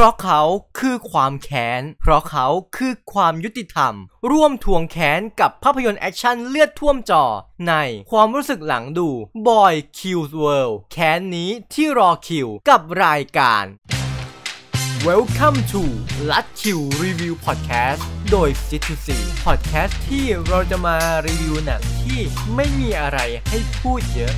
เพราะเขาคือความแค้น เพราะเขาคือความยุติธรรม ร่วมทวงแค้นกับภาพยนตร์แอคชั่นเลือดท่วมจอ ในความรู้สึกหลังดู Boy Kills World แค้นนี้ที่รอคิวกับรายการ Welcome to ลัดคิวรีวิวพอดแคสต์โดย C2C Podcast ที่เราจะมารีวิวหนังที่ไม่มีอะไรให้พูดเยอะ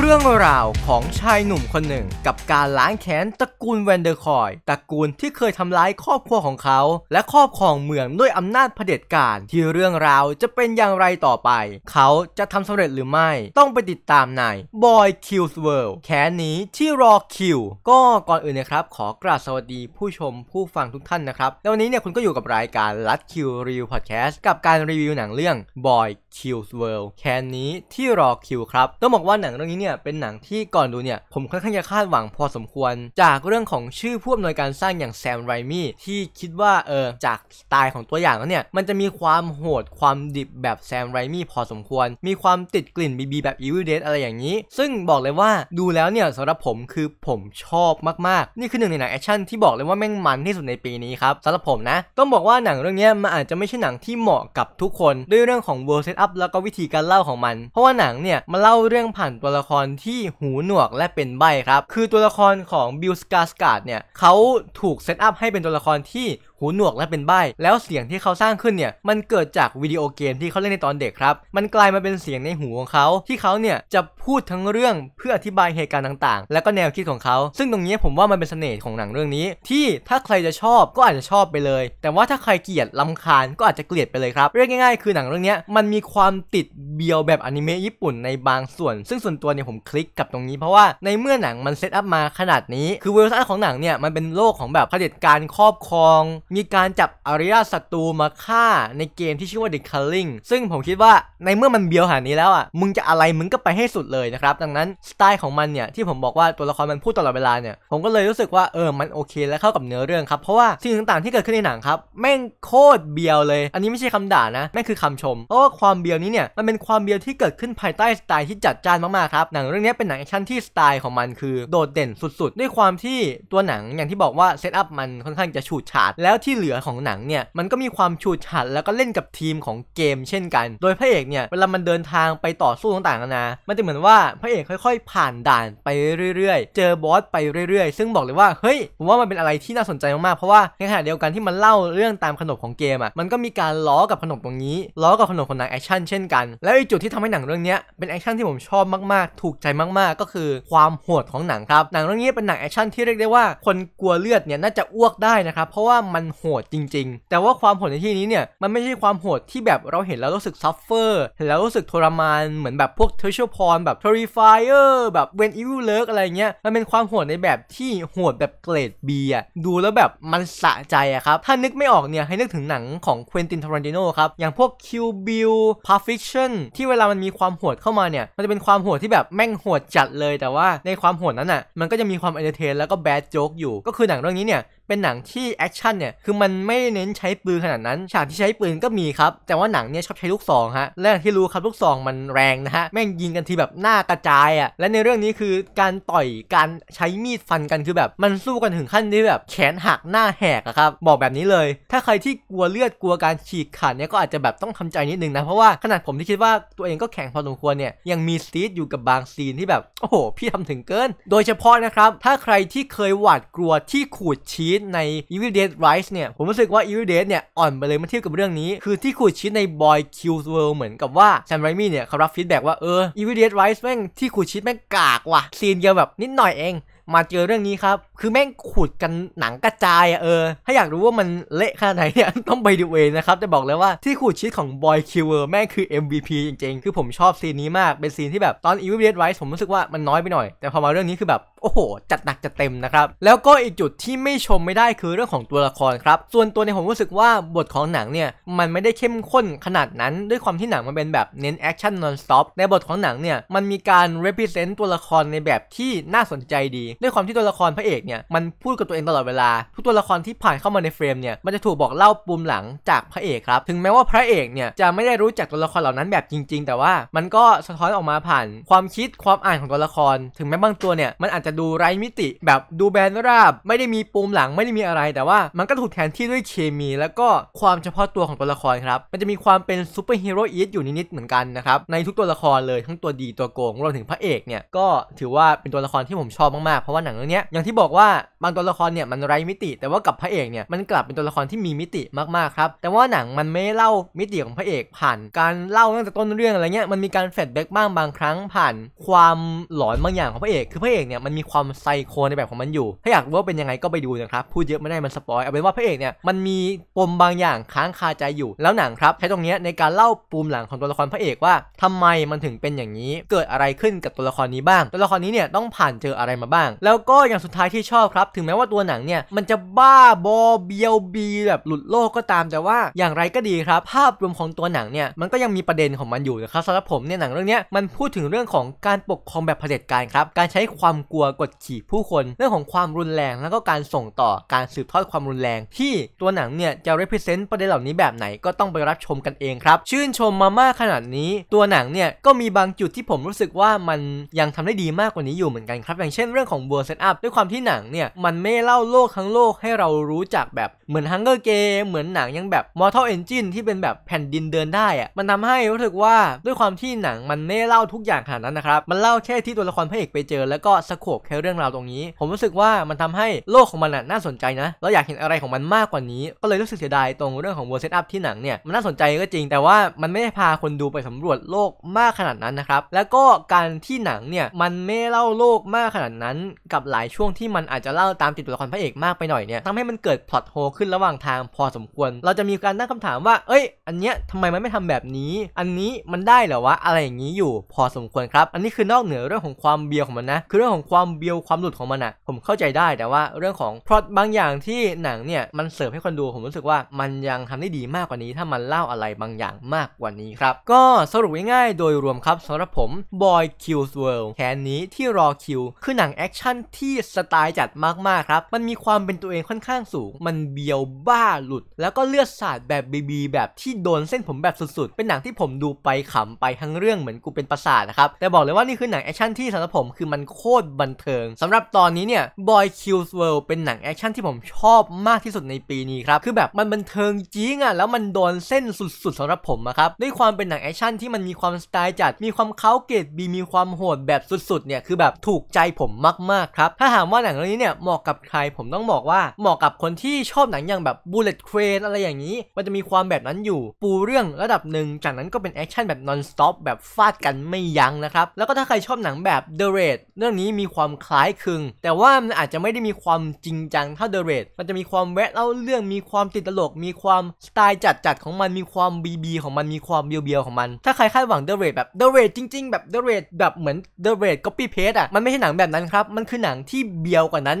เรื่องราวของชายหนุ่มคนหนึ่ง กับการล้างแค้นตระกูลแวนเดอร์คอยตระกูลที่เคยทำร้ายครอบครัวของเขา และครอบครองเมืองด้วยอำนาจเผด็จการ ที่เรื่องราวจะเป็นอย่างไรต่อไป เขาจะทำสำเร็จหรือไม่ต้องไปติดตามใน Boy Kills World แค้นนี้ที่รอคิว ก็ก่อนอื่นนะครับ ขอกราบสวัสดีผู้ชมผู้ฟังทุกท่านนะครับแล้ววันนี้เนี่ยคุณก็อยู่กับรายการลัดคิวรีวิวพอดแคสต์กับการรีวิวหนังเรื่อง Boy Kills World แค้นนี้ที่รอคิวครับต้องบอกว่าหนังเรื่องนี้เนี่ยเป็นหนังที่ก่อนดูเนี่ยผมค่อนข้างจะคาดหวังพอสมควร จากเรื่องของชื่อผู้อำนวยการสร้างอย่างแซมไรมี่ที่คิดว่าเออจากสไตล์ของตัวอย่างแล้วเนี่ยมันจะมีความโหด ความดิบแบบแซมไรมี่พอสมควร มีความติดกลิ่นบีบีแบบอีวิลเด a อะไรอย่างนี้ ซึ่งบอกเลยว่าดูแล้วเนี่ยสำหรับผมคือผมชอบมากๆนี่คือหนึ่งในหนังแอคชั่นที่บอกเลยว่าแม่งมันที่สุดในปีนี้ครับสำหรับผมนะต้องบอกว่าหนังเรื่องนี้มันอาจจะไม่ใช่หนังที่เหมาะกับทุกคนด้วยเรื่องของ world setup แล้วก็วิธีการเล่าของมัน เพราะว่าหนังเนี่ยมาเล่าเรื่องผ่านตัวละครที่หูหนวกและเป็นใบครับ คือตัว ละครของ บิลสกาสการ์ดเนี่ยเขาถูก เซตอัพ ให้เป็นตัวละครที่หูหนวกและเป็นใบ้แล้วเสียงที่เขาสร้างขึ้นเนี่ยมันเกิดจากวิดีโอเกมที่เขาเล่นในตอนเด็กครับ มันกลายมาเป็นเสียงในหูของเขา ที่เขาเนี่ยจะพูดทั้งเรื่องเพื่ออธิบายเหตุการณ์ต่างๆ และก็แนวคิดของเขา ซึ่งตรงนี้ผมว่ามันเป็นเสน่ห์ของหนังเรื่องนี้ ที่ถ้าใครจะชอบก็อาจจะชอบไปเลย แต่ว่าถ้าใครเกลียดลำคาญก็อาจจะเกลียดไปเลยครับเรียกง่ายๆ คือหนังเรื่องนี้มันมีความติดเบียวแบบอนิเมะญี่ปุ่นในบางส่วน ซึ่งส่วนตัวเนี่ยผมคลิกกับตรงนี้เพราะว่าในเมื่อหนังมันเซตอัพมาขนาดนี้คือเวอร์ชันของหนังเนี่ยมันเป็นโลกของแบบเผด็จการครอบครองมีการจับอาริยาศัตรูมาฆ่าในเกมที่ชื่อว่า The Culling ซึ่งผมคิดว่าในเมื่อมันเบียวหานี้แล้วอ่ะมึงจะอะไรมึงก็ไปให้สุดเลยนะครับ ดังนั้น สไตล์ของมันเนี่ย ที่ผมบอกว่าตัวละครมันพูดตลอดเวลาเนี่ย ผมก็เลยรู้สึกว่าเออมันโอเคและเข้ากับเนื้อเรื่องครับ เพราะว่า สิ่งต่างๆที่เกิดขึ้นในหนังครับแม่งโคตรเบียวเลย อันนี้ไม่ใช่คำด่านะแม่งคือคำชม เพราะว่าความเบียวนี้เนี่ยมันเป็นความเบียวที่เกิดขึ้นภายใต้สไตล์ที่จัดจ้านมากๆครับหนังเรื่องนี้เป็นหนังแอคชั่นที่สไตล์ของมันคือโดดเด่นสุดๆด้วยความที่ตัวหนังอย่างที่บอกว่าเซตอัพมันค่อนข้างจะฉูดฉาดแล้วที่เหลือของหนังเนี่ยมันก็มีความฉูดฉาดแล้วก็เล่นกับทีมของเกม เช่นกัน โดยพระเอกเนี่ยเวลามันเดินทางไปต่อสู้ต่างๆนะมันจะเหมือนว่าพระเอกค่อยๆ ผ่านด่านไปเรื่อย ๆ เจอบอสไปเรื่อยๆ ซึ่งบอกเลยว่าเฮ้ยผมว่ามันเป็นอะไรที่น่าสนใจมากๆเพราะว่าในขณะเดียวกันที่มันเล่าเรื่องตามขนบของเกมอ่ะมันก็มีการล้อกับขนบตรงนี้ล้อกับขนบของหนังแอคชั่นเช่นกันแล้วอจุดที่ทำให้หนังเรื่องนี้เป็นแอคชั่นที่ผมชอบมากๆถูกใจมากๆ ก็คือความโหดของหนังครับหนังเรื่องนี้เป็นหนังแอคชั่นที่เรียกได้ว่าคนกลัวเลือดเนี่ยน่าจะอ้วกได้นะครับเพราะว่ามันันโหดจริง ๆ แต่ว่าความโหดในที่นี้เนี่ย มันไม่ใช่ความโหดที่แบบเราเห็นแล้วรู้สึกซัฟเฟอร์เห็นแล้วรู้สึกทรมานเหมือนแบบพวกเทอร์เชอรพรแบบทอริฟายเออร์แบบเวนอิวเลิกอะไรเงี้ย มันเป็นความโหดในแบบที่โหดแบบเกรดบีอะดูแล้วแบบมันสะใจอะครับ ถ้านึกไม่ออกเนี่ย ให้นึกถึงหนังของเควินตินทารันติโนครับ อย่างพวกคิวบิลพาฟิคชั่นที่เวลามันมีความโหดเข้ามาเนี่ยมันจะเป็นความโหดที่แบบแม่งโหดจัดเลย แต่ว่าในความโหดนั้นอ่ะมันก็จะมีความเอนเตอร์เทนแล้วก็แบดโจ๊กอยู่ ก็คือหนังเรื่องนี้เนี่ยเป็นหนังที่แอคชั่นเนี่ยคือมันไม่เน้นใช้ปืนขนาดนั้นฉากที่ใช้ปืนก็มีครับแต่ว่าหนังเนี่ยชอบใช้ลูกซองฮะและที่รู้ครับลูกซองมันแรงนะฮะแม่งยิงกันทีแบบหน้ากระจายอะ่ะและในเรื่องนี้คือการต่อยการใช้มีดฟันกันคือแบบมันสู้กันถึงขั้นที่แบบแขนหักหน้าแหกอะครับบอกแบบนี้เลย ถ้าใครที่กลัวเลือดกลัวการฉีกขาดเนี่ยก็อาจจะแบบต้องทำใจนิดนึงนะเพราะว่าขนาดผมที่คิดว่าตัวเองก็แข็งพอสมควรเนี่ยยังมีซีดอยู่กับบางซีนที่แบบโอ้โหพี่ทำถึงเกินโดยเฉพาะนะครับถ้าใครที่เคยหวาดกลัวที่ขูดชีีทใน Evil Dead Rise เนี่ยผมรู้สึกว่า Evil Dead เนี่ยอ่อนไปเลยมาเทียบกับเรื่องนี้ คือที่ขุดชีทใน Boy Kills World เหมือนกับว่าแซมไรมี่เนี่ยเขารับฟีดแบ็ว่าเออ Evil Dead Rise แม่งที่ขุดชีทแม่งกากว่ะซีนเดียวแบบนิดหน่อยเองมาเจอเรื่องนี้ครับ คือแม่งขุดกันหนังกระจายอะเออ ถ้าอยากรู้ว่ามันเละขนาดไหนเนี่ยต้องไปดูเองนะครับจะบอกเลยว่าที่ขุดชีทของ Boy คิวเว r แม่งคือ MVP จริงๆ คือผมชอบซีนนี้มากเป็นซีนที่แบบตอน e v i l Dead Rise ผมรู้สึกว่ามันน้อยไปหน่อยแต่พอมาเรื่องนี้คือแบบโอ้โหจัดหนักจัดเต็มนะครับแล้วก็อีกจุดที่ไม่ชมไม่ได้คือเรื่องของตัวละครครับส่วนตัวในผมรู้สึกว่าบทของหนังเนี่ยมันไม่ได้เข้มข้นขนาดนั้น ด้วยความที่หนังมันเป็นแบบเน้นแอคชั่นนอนสต็อปในบทของหนังเนี่ยมันมีการ represent ตัวละครในแบบที่น่าสนใจดี ด้วยความที่ตัวละครพระเอกเนี่ยมันพูดกับตัวเองตลอดเวลา ทุกตัวละครที่ผ่านเข้ามาในเฟรมเนี่ยมันจะถูกบอกเล่าปุ่มหลังจากพระเอกครับถึงแม้ว่าพระเอกเนี่ยจะไม่ได้รู้จักตัวละครเหล่านั้นแบบจริงๆ แต่ว่ามันก็สะท้อนออกมาผ่านความคิดความอ่านของตัวละคร ถึงแม้บางตัวเนี่ยมันอาจจะดูไร้มิติแบบดูแบนราบไม่ได้มีปูมหลังไม่ได้มีอะไร แต่ว่ามันก็ถูกแทนที่ด้วยเคมี แล้วก็ความเฉพาะตัวของตัวละครครับ มันจะมีความเป็นซูเปอร์ฮีโร่อีทอยู่นิดๆเหมือนกันนะครับ ในทุกตัวละครเลยทั้งตัวดีตัวโกงรวมถึงพระเอกเนี่ย ก็ถือว่าเป็นตัวละครที่ผมชอบมากๆ เพราะว่าหนังเรื่องนี้อย่างที่บอกว่าบางตัวละครเนี่ยมันไร้มิติแต่ว่ากับพระเอกเนี่ยมันกลับเป็นตัวละครที่มีมิติมากๆครับแต่ว่าหนังมันไม่เล่ามิติของพระเอกผ่านการเล่าตั้งแต่ต้นเรื่องอะไรเงี้ยมันมีการแฟลชแบ็กบ้างบางครั้งผ่านความหลอนบางอย่างของพระเอกคือพระเอกเนี่ยมันมีความไซโคในแบบของมันอยู่ ถ้าอยากรู้ว่าเป็นยังไงก็ไปดูนะครับ พูดเยอะไม่ได้มันสปอยเอาเป็นว่าพระเอกเนี่ยมันมีปมบางอย่างค้างคาใจอยู่แล้วหนังครับใช้ตรงนี้ในการเล่าปูมหลังของตัวละครพระเอกว่า ทำไมมันถึงเป็นอย่างนี้ เกิดอะไรขึ้นกับตัวละครนี้บ้าง ตัวละครนี้เนี่ยต้องผ่านเจออะไรมาบ้าง แล้วก็อย่างสุดท้ายที่ชอบครับ ถึงแม้ว่าตัวหนังเนี่ยมันจะบ้าบอเบียวบีแบบหลุดโลกก็ตาม แต่ว่าอย่างไรก็ดีครับ ภาพรวมของตัวหนังเนี่ยมันก็ยังมีประเด็นของมันอยู่นะครับสำหรับผมเนี่ยหนังเรื่องนี้มันพูดถึงเรื่องของการปกครองแบบเผด็จการครับการใช้ความกลัวกดขี่ผู้คน เรื่องของความรุนแรง แล้วก็การส่งต่อการสืบทอดความรุนแรง ที่ตัวหนังเนี่ยจะ represent ประเด็นเหล่านี้แบบไหนก็ต้องไปรับชมกันเองครับ ชื่นชมมามากขนาดนี้ ตัวหนังเนี่ยก็มีบางจุดที่ผมรู้สึกว่ามันยังทำได้ดีมากกว่านี้อยู่เหมือนกันครับ อย่างเช่นเรื่องของ world set up ด้วยความที่หนังเนี่ยมันไม่เล่าโลกทั้งโลกให้เรารู้จักแบบเหมือน Hunger Game เหมือนหนังยังแบบ Mortal Engine ที่เป็นแบบแผ่นดินเดินได้อะมันทำให้รู้สึกว่าด้วยความที่หนังมันไม่เล่าทุกอย่างขนาดนั้นนะครับมันเล่าแค่ที่ตัวละครพระเอกไปเจอแล้วก็สโคบแค่เรื่องราวตรงนี้ ผมรู้สึกว่ามันทำให้โลกของมันน่าสนใจนะ เราอยากเห็นอะไรของมันมากกว่านี้ ก็เลยรู้สึกเสียดายตรงเรื่องของเวอร์เซตอัพที่หนังเนี่ยมันน่าสนใจก็จริงแต่ว่ามันไม่ได้พาคนดูไปสำรวจโลกมากขนาดนั้นนะครับแล้วก็การที่หนังเนี่ยมันไม่เล่าโลกมากขนาดนั้นกับหลายช่วงที่มันอาจจะเล่าตามติดตัวละครพระเอกมากไปหน่อยเนี่ยทำให้มันเกิดพล็อตโฮขึ้นระหว่างทางพอสมควร เราจะมีการตั้งคำถามว่า เอ้ย อันเนี้ยทำไมมันไม่ทำแบบนี้ อันนี้มันได้เหรอวะอะไรอย่างนี้อยู่พอสมควรครับ อันนี้คือนอกเหนือเรื่องของความเบียร์ของมันนะ คือเรื่องของความความเบียวความหลุดของมันอะผมเข้าใจได้แต่ว่าเรื่องของพล็อตบางอย่างที่หนังเนี่ย มันเสิร์ฟให้คนดูผมรู้สึกว่ามันยังทำได้ดีมากกว่านี้ ถ้ามันเล่าอะไรบางอย่างมากกว่านี้ครับ ก็สรุปง่ายๆโดยรวมครับสำหรับผม Boy Kills World แคนนี้ที่รอคิวคือหนังแอคชั่นที่สไตล์จัดมากๆครับ มันมีความเป็นตัวเองค่อนข้างสูง มันเบียวบ้าหลุด แล้วก็เลือดสาดแบบบีบีแบบที่โดนเส้นผมแบบสุด ๆ เป็นหนังที่ผมดูไปขำไปทั้งเรื่องเหมือนกูเป็นประสาทนะครับแต่บอกเลยว่านี่คือหนังแอคชั่นที่สำหรับผมคือมันโคตรบันเทิงสำหรับตอนนี้เนี่ย Boy Kills World เป็นหนังแอคชั่นที่ผมชอบมากที่สุดในปีนี้ครับ คือแบบมันบันเทิงจริงอ่ะแล้วมันโดนเส้นสุดๆ สำหรับผมอะครับ ด้วยความเป็นหนังแอคชั่นที่มันมีความสไตล์จัด มีความเค้าเกตบีมีความโหดแบบสุดๆเนี่ย คือแบบถูกใจผมมากๆครับ ถ้าถามว่าหนังเรื่องนี้เนี่ยเหมาะกับใครผมต้องบอกว่าเหมาะกับคนที่ชอบหนังอย่างแบบ Bullet Train อะไรอย่างนี้ มันจะมีความแบบนั้นอยู่ ปูเรื่องระดับหนึ่ง จากนั้นก็เป็นแอคชั่นแบบ non stop แบบฟาดกันไม่ยั้งนะครับ แล้วก็ถ้าใครชอบหนังแบบ The Raid เรื่องนี้มีความความคล้ายคลึงแต่ว่ามันอาจจะไม่ได้มีความจริงจังเท่าเดอะเรดมันจะมีความแวะเล่าเรื่อง มีความติดตลก มีความสไตล์จัดจัดของมันมีความบีบีของมันมีความเบียวเบียวของมันถ้าใครคาดหวังเดอะเรดแบบเดอะเรดจริงๆแบบเดอะเรดแบบเหมือนเดอะเรดก็ปี้เพจอ่ะมันไม่ใช่หนังแบบนั้นครับมันคือหนังที่เบียวกว่านั้น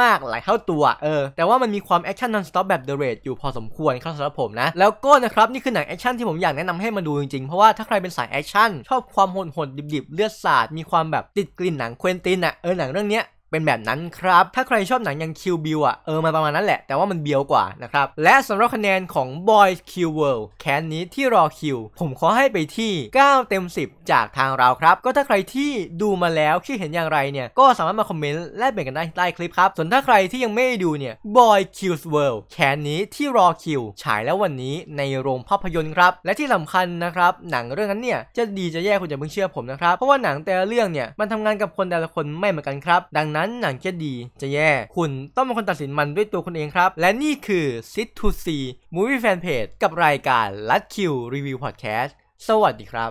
มากๆหลายเท่าตัวเออ แต่ว่ามันมีความแอคชั่นนอนสต็อปแบบเดอะเรดอยู่พอสมควรครับสำหรับผมนะ แล้วก็นะครับนี่คือหนังแอคชั่นที่ผมอยากแนะนำให้มาดูจริงๆเพราะว่าถ้าใครเป็นสายแอคชั่นชอบความโหดๆดิบๆเลือดสาดมีความแบบติดกลิ่นหนังเควินตินอ่ะเออ หนังเรื่องเนี้ยเป็นแบบนั้นครับ ถ้าใครชอบหนังยังคิวบิวอ่ะ เออมาประมาณนั้นแหละแต่ว่ามันเบียวกว่านะครับ และสำหรับคะแนนของ Boy Q World แคนนี้ที่รอคิวผมขอให้ไปที่ 9เต็ม10 จากทางเราครับ ก็ถ้าใครที่ดูมาแล้วคิดเห็นอย่างไรเนี่ย ก็สามารถมาคอมเมนต์แลกเปลี่ยนกันได้ใต้คลิปครับ ส่วนถ้าใครที่ยังไม่ดูเนี่ย Boy Q World แคนนี้ที่รอคิวฉายแล้ววันนี้ในโรงภาพยนตร์ครับ และที่สำคัญนะครับหนังเรื่องนั้นเนี่ยจะดีจะแย่คุณอย่าเพิ่งเชื่อผมนะครับเพราะว่าหนังแต่ละเรื่องเนี่ยมันทำงานกับคนแต่ละคนไม่เหมือนกันครับ ดังนั้นหนังจะดี จะแย่ คุณต้องเป็นคนตัดสินมันด้วยตัวคุณเองครับ และนี่คือ Sit to See Movie Fan Page กับรายการลัดคิวรีวิวพอดแคสต์สวัสดีครับ